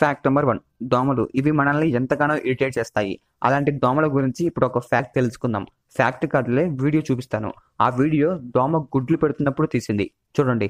fact number one దోమలు ఇవి మనల్ని ఎంతగానో ఇరిటేట్ చేస్తాయి అలాంటి దోమల గురించి ఇప్పుడు ఒక ఫ్యాక్ట్ తెలుసుకుందాం ఫ్యాక్ట్ కార్డులే వీడియో చూపిస్తాను ఆ వీడియో దోమ గుడ్లు పెడుతున్నప్పుడు తీసింది చూడండి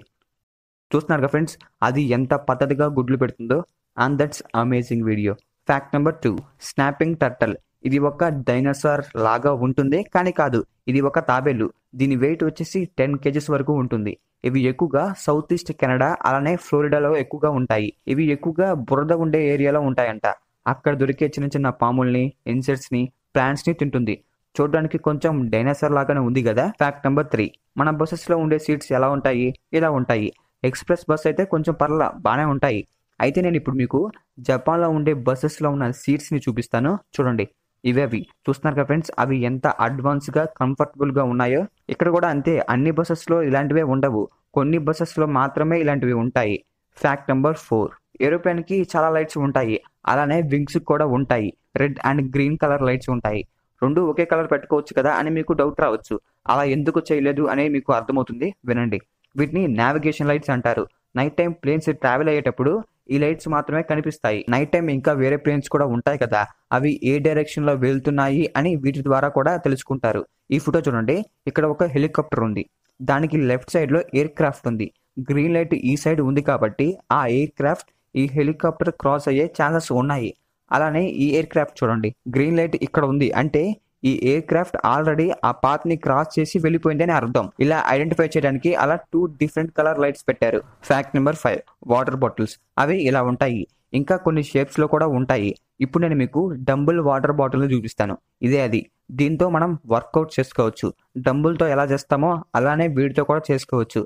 చూస్తున్నారుగా ఫ్రెండ్స్ అది ఎంత పద్ధతిగా గుడ్లు పెడుతుందో and that's amazing video fact number two snapping turtle ఇది ఒక డైనోసార్ లాగా ఉంటుంది కానీ కాదు ఇది ఒక తాబేలు దీని వెయిట్ వచ్చేసి టెన్ కేజీస్ వరకు ఉంటుంది ఇవి ఎక్కువగా సౌత్ ఈస్ట్ కెనడా అలానే ఫ్లోరిడాలో ఎక్కువగా ఉంటాయి ఇవి ఎక్కువగా బురద ఉండే ఏరియాలో ఉంటాయంట అక్కడ దొరికే చిన్న చిన్న పాముల్ని ఇన్సెట్స్ని ప్లాంట్స్ని తింటుంది చూడడానికి కొంచెం డైనోసార్ లాగానే ఉంది కదా ఫ్యాక్ట్ నెంబర్ త్రీ మన బస్సెస్లో ఉండే సీట్స్ ఎలా ఉంటాయి ఇలా ఉంటాయి ఎక్స్ప్రెస్ బస్ అయితే కొంచెం పర్ల బాగానే ఉంటాయి అయితే నేను ఇప్పుడు మీకు జపాన్లో ఉండే బస్సెస్లో ఉన్న సీట్స్ని చూపిస్తాను చూడండి ఇవేవి చూస్తున్నారు కదా ఫ్రెండ్స్ అవి ఎంత అడ్వాన్స్గా కంఫర్టబుల్గా ఉన్నాయో ఇక్కడ కూడా అంతే అన్ని బస్సెస్లో ఇలాంటివే ఉండవు కొన్ని బస్సెస్లో మాత్రమే ఇలాంటివి ఉంటాయి ఫ్యాక్ట్ నెంబర్ ఫోర్ ఏరోప్లేన్కి చాలా లైట్స్ ఉంటాయి అలానే వింగ్స్ కూడా ఉంటాయి red and green colour lights ఉంటాయి రెండు ఒకే కలర్ పెట్టుకోవచ్చు కదా అని మీకు డౌట్ రావచ్చు అలా ఎందుకు చేయలేదు అనే మీకు అర్థమవుతుంది వినండి వీటిని నావిగేషన్ లైట్స్ అంటారు నైట్ టైం ప్లేన్స్ ట్రావెల్ అయ్యేటప్పుడు ఈ లైట్స్ మాత్రమే కనిపిస్తాయి నైట్ టైం ఇంకా వేరే ప్లేన్స్ కూడా ఉంటాయి కదా అవి ఏ డైరెక్షన్ లో వెళ్తున్నాయి అని వీటి ద్వారా కూడా తెలుసుకుంటారు ఈ ఫోటో చూడండి ఇక్కడ ఒక హెలికాప్టర్ ఉంది దానికి లెఫ్ట్ సైడ్ లో ఎయిర్ క్రాఫ్ట్ ఉంది గ్రీన్ లైట్ ఈ సైడ్ ఉంది కాబట్టి ఆ ఎయిర్ క్రాఫ్ట్ ఈ హెలికాప్టర్ క్రాస్ అయ్యే ఛాన్సెస్ ఉన్నాయి అలానే ఈ ఎయిర్ క్రాఫ్ట్ చూడండి గ్రీన్ లైట్ ఇక్కడ ఉంది అంటే ఈ ఎయిర్ క్రాఫ్ట్ ఆల్రెడీ ఆ పాత్ ని క్రాస్ చేసి వెళ్ళిపోయింది అని అర్థం ఇలా ఐడెంటిఫై చేయడానికి అలా టూ డిఫరెంట్ కలర్ లైట్స్ పెట్టారు fact number five water bottles అవి ఇలా ఉంటాయి ఇంకా కొన్ని షేప్స్ లో కూడా ఉంటాయి ఇప్పుడు నేను మీకు డంబుల్ వాటర్ బాటిల్ చూపిస్తాను ఇదే అది దీంతో మనం వర్కౌట్ చేసుకోవచ్చు డంబుల్తో ఎలా చేస్తామో అలానే వీటితో కూడా చేసుకోవచ్చు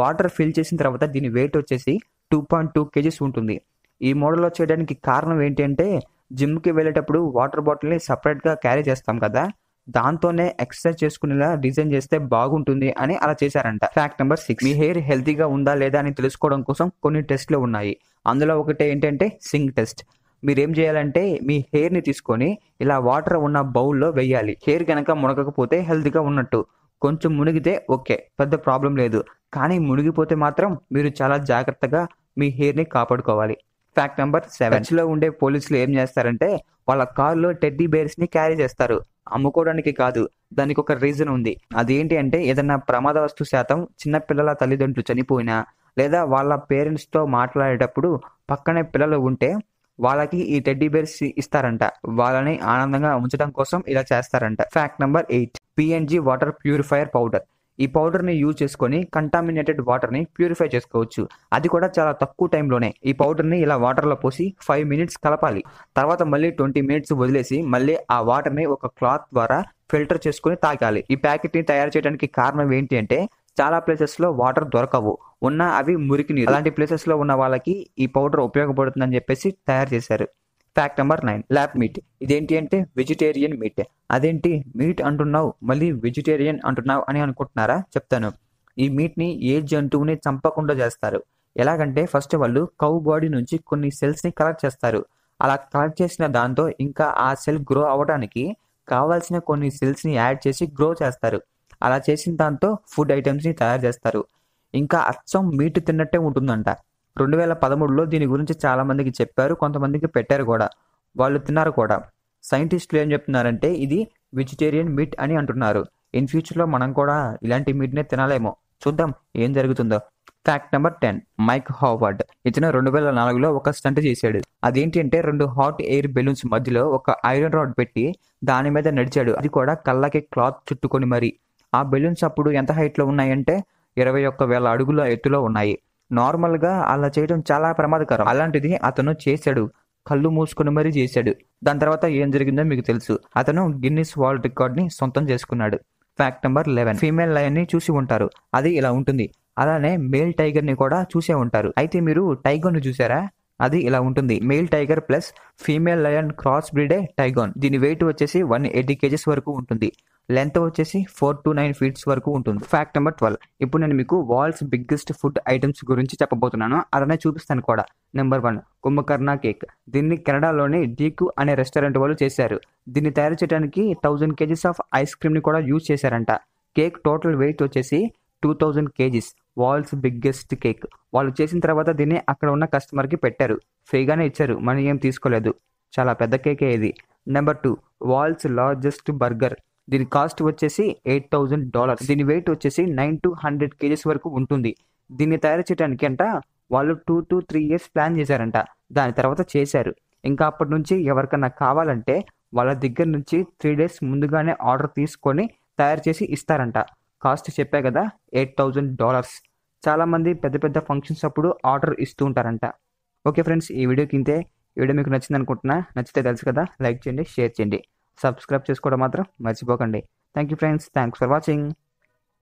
వాటర్ ఫిల్ చేసిన తర్వాత దీని వెయిట్ వచ్చేసి టూ పాయింట్ టూ కేజీస్ ఉంటుంది ఈ మోడల్లో చేయడానికి కారణం ఏంటంటే జిమ్కి వెళ్ళేటప్పుడు వాటర్ బాటిల్ని సపరేట్గా క్యారీ చేస్తాం కదా దాంతోనే ఎక్సర్సైజ్ చేసుకునేలా డిజైన్ చేస్తే బాగుంటుంది అని అలా చేశారంట ఫ్యాక్ట్ నెంబర్ సిక్స్ మీ హెయిర్ హెల్తీగా ఉందా లేదా అని తెలుసుకోవడం కోసం కొన్ని టెస్ట్లు ఉన్నాయి అందులో ఒకటి ఏంటంటే సింగ్ టెస్ట్ మీరేం చేయాలంటే మీ హెయిర్ని తీసుకొని ఇలా వాటర్ ఉన్న బౌల్లో వేయాలి హెయిర్ కనుక మునగకపోతే హెల్తీగా ఉన్నట్టు కొంచెం మునిగితే ఓకే పెద్ద ప్రాబ్లం లేదు కానీ మునిగిపోతే మాత్రం మీరు చాలా జాగ్రత్తగా మీ హెయిర్ని కాపాడుకోవాలి ఫ్యాక్ట్ నెంబర్ సెవెన్ లో ఉండే పోలీసులు ఏం చేస్తారంటే వాళ్ళ కారులో టెడ్డీ బేర్స్ ని క్యారీ చేస్తారు అమ్ముకోవడానికి కాదు దానికి ఒక రీజన్ ఉంది అదేంటి అంటే ఏదైనా వస్తు శాతం చిన్నపిల్లల తల్లిదండ్రులు చనిపోయినా లేదా వాళ్ళ పేరెంట్స్తో మాట్లాడేటప్పుడు పక్కనే పిల్లలు ఉంటే వాళ్ళకి ఈ టెడ్డీ బేర్స్ ఇస్తారంట వాళ్ళని ఆనందంగా ఉంచడం కోసం ఇలా చేస్తారంట fact number eight PNG water purifier powder ఈ పౌడర్ని యూజ్ చేసుకొని కంటామినేటెడ్ వాటర్ని ప్యూరిఫై చేసుకోవచ్చు అది కూడా చాలా తక్కువ టైంలోనే ఈ పౌడర్ని ఇలా వాటర్లో పోసి ఫైవ్ మినిట్స్ కలపాలి తర్వాత మళ్ళీ ట్వంటీ మినిట్స్ వదిలేసి మళ్ళీ ఆ వాటర్ని ఒక క్లాత్ ద్వారా ఫిల్టర్ చేసుకుని తాగాలి ఈ ప్యాకెట్ని తయారు చేయడానికి కారణం ఏంటి అంటే చాలా ప్లేసెస్లో వాటర్ దొరకవు ఉన్న అవి మురికి నీరు అలాంటి ప్లేసెస్లో ఉన్న వాళ్ళకి ఈ పౌడర్ ఉపయోగపడుతుందని చెప్పేసి తయారు చేశారు fact number nine lab meat ఇదేంటి అంటే వెజిటేరియన్ మీట్ అదేంటి మీట్ అంటున్నావు మళ్ళీ వెజిటేరియన్ అంటున్నావు అని అనుకుంటున్నారా చెప్తాను ఈ మీట్ని ఏ జంతువుని చంపకుండా చేస్తారు ఎలాగంటే ఫస్ట్ వాళ్ళు కౌ బాడీ నుంచి కొన్ని సెల్స్ని కలెక్ట్ చేస్తారు అలా కలెక్ట్ చేసిన దాంతో ఇంకా ఆ సెల్ గ్రో అవ్వడానికి కావాల్సిన కొన్ని సెల్స్ని యాడ్ చేసి గ్రో చేస్తారు అలా చేసిన దాంతో ఫుడ్ ఐటమ్స్ని తయారు చేస్తారు ఇంకా అచ్చం మీట్ తిన్నట్టే ఉంటుందంట రెండు వేల పదమూడులో దీని గురించి చాలామందికి చెప్పారు కొంతమందికి పెట్టారు కూడా వాళ్ళు తిన్నారు కూడా సైంటిస్టులు ఏం చెప్తున్నారంటే ఇది వెజిటేరియన్ మీట్ అని అంటున్నారు ఇన్ ఫ్యూచర్లో మనం కూడా ఇలాంటి మీట్నే తినాలేమో చూద్దాం ఏం జరుగుతుందో fact number ten Mike Howard ఇతను రెండు వేల నాలుగులో ఒక స్టంట్ చేశాడు అదేంటి అంటే రెండు హాట్ ఎయిర్ బెలూన్స్ మధ్యలో ఒక ఐరన్ రాడ్ పెట్టి దాని మీద నడిచాడు అది కూడా కళ్ళకి క్లాత్ చుట్టుకొని మరి ఆ బెలూన్స్ అప్పుడు ఎంత హైట్లో ఉన్నాయంటే ఇరవై ఒక్క వేల అడుగుల ఎత్తులో ఉన్నాయి నార్మల్గా అలా చేయడం చాలా ప్రమాదకరం అలాంటిది అతను చేశాడు కళ్ళు మూసుకుని మరీ చేశాడు దాని తర్వాత ఏం జరిగిందో మీకు తెలుసు అతను గిన్నిస్ వరల్డ్ రికార్డ్ని సొంతం చేసుకున్నాడు ఫ్యాక్ట్ నెంబర్ లెవెన్ ఫీమేల్ లయన్ని చూసి ఉంటారు అది ఇలా ఉంటుంది అలానే మేల్ టైగర్ని కూడా చూసే ఉంటారు అయితే మీరు టైగర్ను చూసారా అది ఇలా ఉంటుంది male tiger plus female lion cross బ్రీడే టైగోన్ దీని వెయిట్ వచ్చేసి వన్ ఎయిటీ కేజీస్ వరకు ఉంటుంది లెంత్ వచ్చేసి ఫోర్ టు నైన్ ఫీట్స్ వరకు ఉంటుంది ఫ్యాక్ట్ నెంబర్ ట్వెల్వ్ ఇప్పుడు నేను మీకు వరల్డ్స్ బిగ్గెస్ట్ ఫుడ్ ఐటమ్స్ గురించి చెప్పబోతున్నాను అలానే చూపిస్తాను కూడా నెంబర్ వన్ కుంభకర్ణ కేక్ దీన్ని కెనడాలోని డీకు అనే రెస్టారెంట్ వాళ్ళు చేశారు దీన్ని తయారు చేయడానికి థౌజండ్ కేజీస్ ఆఫ్ ఐస్ క్రీమ్ని కూడా యూజ్ చేశారంట కేక్ టోటల్ వెయిట్ వచ్చేసి two thousand kgs world's biggest cake వాళ్ళు చేసిన తర్వాత దీన్ని అక్కడ ఉన్న కస్టమర్కి పెట్టారు ఫ్రీగానే ఇచ్చారు మనీ ఏం తీసుకోలేదు చాలా పెద్ద కేకే ఇది number two world's largest burger దీని కాస్ట్ వచ్చేసి ఎయిట్ థౌజండ్ డాలర్స్ దీని వెయిట్ వచ్చేసి నైన్ టు హండ్రెడ్ కేజీస్ వరకు ఉంటుంది దీన్ని తయారు చేయడానికి అంట వాళ్ళు two to three years plan చేశారంట దాని తర్వాత చేశారు ఇంకా అప్పటి నుంచి ఎవరికన్నా కావాలంటే వాళ్ళ దగ్గర నుంచి త్రీ డేస్ ముందుగానే ఆర్డర్ తీసుకొని తయారు చేసి ఇస్తారంట కాస్ట్ చెప్పా కదా ఎయిట్ థౌజండ్ డాలర్స్ చాలామంది పెద్ద పెద్ద ఫంక్షన్స్ అప్పుడు ఆర్డర్ ఇస్తూ ఉంటారంట ఓకే ఫ్రెండ్స్ ఈ వీడియోకి ఇంతే వీడియో మీకు నచ్చింది అనుకుంటున్నా నచ్చితే తెలుసు కదా లైక్ చేయండి షేర్ చేయండి సబ్స్క్రైబ్ చేసుకోవడం మాత్రం మర్చిపోకండి thank you friends thanks for watching